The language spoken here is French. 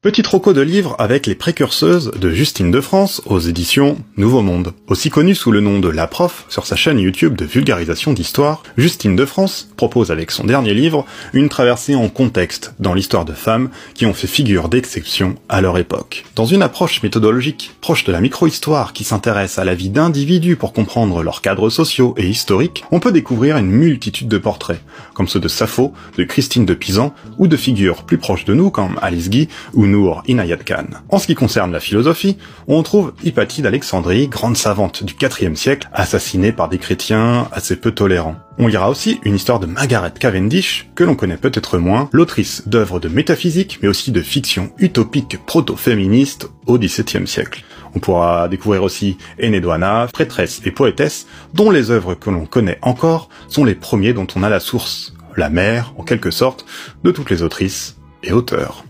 Petit troco de livres avec les précurseuses de Justine de France aux éditions Nouveau Monde. Aussi connue sous le nom de La Prof sur sa chaîne YouTube de vulgarisation d'histoire, Justine de France propose avec son dernier livre une traversée en contexte dans l'histoire de femmes qui ont fait figure d'exception à leur époque. Dans une approche méthodologique proche de la microhistoire qui s'intéresse à la vie d'individus pour comprendre leurs cadres sociaux et historiques, on peut découvrir une multitude de portraits, comme ceux de Sappho, de Christine de Pisan ou de figures plus proches de nous comme Alice Guy ou Inayat Khan. En ce qui concerne la philosophie, on trouve Hypatie d'Alexandrie, grande savante du IVe siècle, assassinée par des chrétiens assez peu tolérants. On lira aussi une histoire de Margaret Cavendish, que l'on connaît peut-être moins, l'autrice d'œuvres de métaphysique, mais aussi de fiction utopique proto-féministe au XVIIe siècle. On pourra découvrir aussi Enedwana, prêtresse et poétesse, dont les œuvres que l'on connaît encore sont les premiers dont on a la source, la mère, en quelque sorte, de toutes les autrices et auteurs.